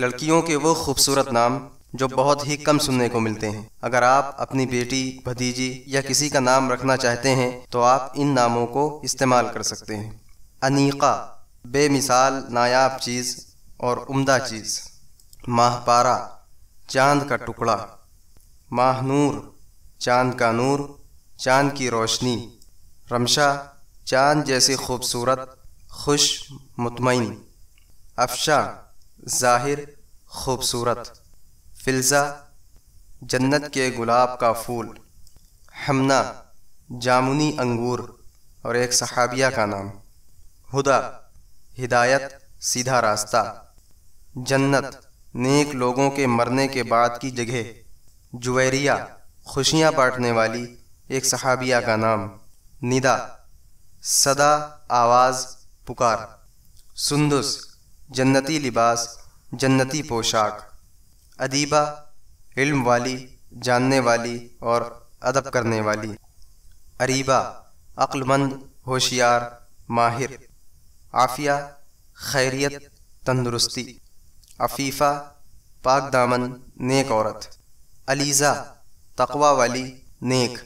लड़कियों के वो खूबसूरत नाम जो बहुत ही कम सुनने को मिलते हैं अगर आप अपनी बेटी भतीजी या किसी का नाम रखना चाहते हैं तो आप इन नामों को इस्तेमाल कर सकते हैं अनीका बेमिसाल नायाब चीज़ और उम्दा चीज़ माहपारा चांद का टुकड़ा माहनूर चांद का नूर चांद की रोशनी रमशा चांद जैसी खूबसूरत खुश मुतमिन अफशा ज़ाहिर खूबसूरत फिल्ज़ा जन्नत के गुलाब का फूल हमना जामुनी अंगूर और एक सहाबिया का नाम हुदा हिदायत सीधा रास्ता जन्नत नेक लोगों के मरने के बाद की जगह जुवेरिया खुशियां बांटने वाली एक सहाबिया का नाम निदा सदा आवाज़ पुकार सुंदुस जन्नती लिबास जन्नती पोशाक अदीबा इल्म वाली जानने वाली और अदब करने वाली अरीबा अक्लमंद होशियार माहिर आफिया खैरियत तंदुरुस्ती अफीफ़ा पाक दामन नेक औरत अलीज़ा तकवा वाली नेक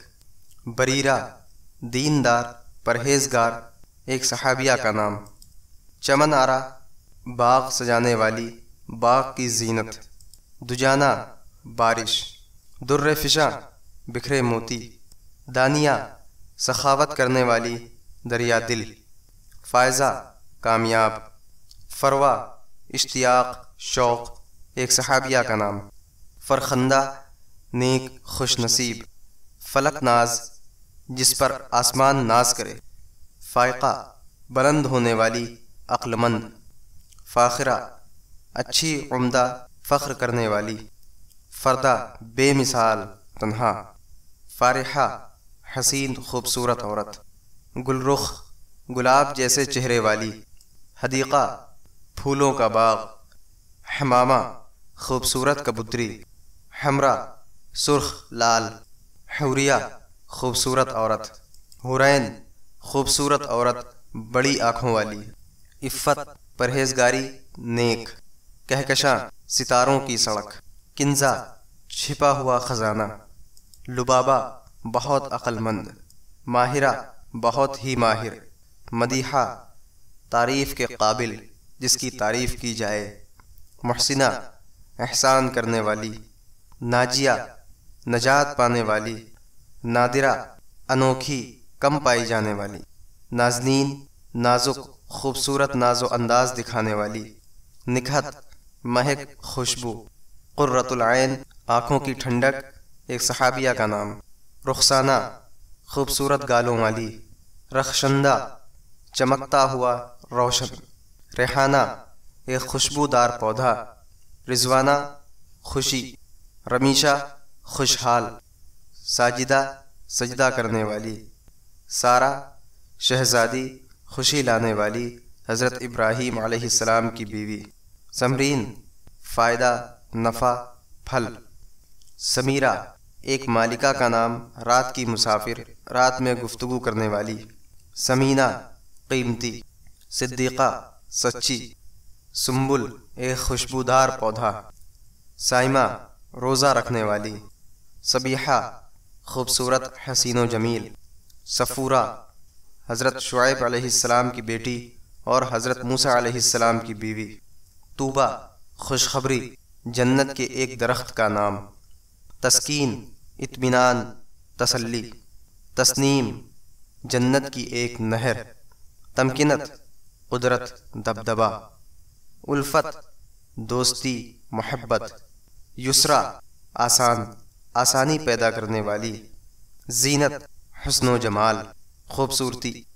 बरीरा दीनदार परहेजगार एक सहाबिया का नाम चमन आरा बाग सजाने वाली बाग की जीनत दुजाना बारिश दुर्र फिशा बिखरे मोती दानिया सखावत करने वाली दरिया दिल फायज़ा कामयाब फरवा इश्तियाक शौक़ एक सहाबिया का नाम फरखंदा नेक खुश नसीब फलक नाज जिस पर आसमान नाज करे फ़ायक़ा बुलंद होने वाली अक्लमंद फ़ाखरा अच्छी उम्दा फ़ख्र करने वाली फ़रदा बेमिसाल तन्हा फ़ारहा हसीन खूबसूरत औरत गुलरुख गुलाब जैसे चेहरे वाली हदीक़ा फूलों का बाग हमामा खूबसूरत कबूतरी हमरा सुर्ख लाल हूरिया खूबसूरत औरत हुरैन खूबसूरत औरत बड़ी आँखों वाली इफ़त परहेजगारी नेक कहकशा सितारों की सड़क किंजा छिपा हुआ ख़जाना लुबाबा बहुत अक्लमंद माहिरा बहुत ही माहिर मदीहा तारीफ़ के काबिल जिसकी तारीफ़ की जाए महसिना एहसान करने वाली नाजिया नजात पाने वाली नादिरा अनोखी कम पाई जाने वाली नाजनीन नाजुक खूबसूरत नाजो अंदाज दिखाने वाली निखत महक खुशबू कुर्रतुलैन आँखों की ठंडक एक सहाबिया का नाम रुखसाना खूबसूरत गालों वाली रखशंदा चमकता हुआ रोशन रेहाना एक खुशबूदार पौधा रिजवाना खुशी रमीशा खुशहाल साजिदा सजदा करने वाली सारा शहजादी खुशी लाने वाली हज़रत इब्राहीम आसमाम की बीवी समरीन फ़ायदा नफ़ा फल समीरा एक मालिका का नाम रात की मुसाफिर रात में गुफ्तु करने वाली समीना कीमती सिद्दीक़ा सच्ची सुम्बुल एक खुशबूदार पौधा साइमा रोज़ा रखने वाली सबीहा खूबसूरत हसीनो जमील सफ़ूरा हज़रत शुएब अलैहिस्सलाम की बेटी और हज़रत मूसा अलैहिस्सलाम की बीवी तूबा खुशखबरी जन्नत के एक दरख्त का नाम तस्कीन इतमान तसल्ली तस्नीम जन्नत की एक नहर तमकिनत कुदरत दबदबा उल्फत दोस्ती मोहब्बत युसरा आसान आसानी पैदा करने वाली जीनत हसन जमाल खूबसूरती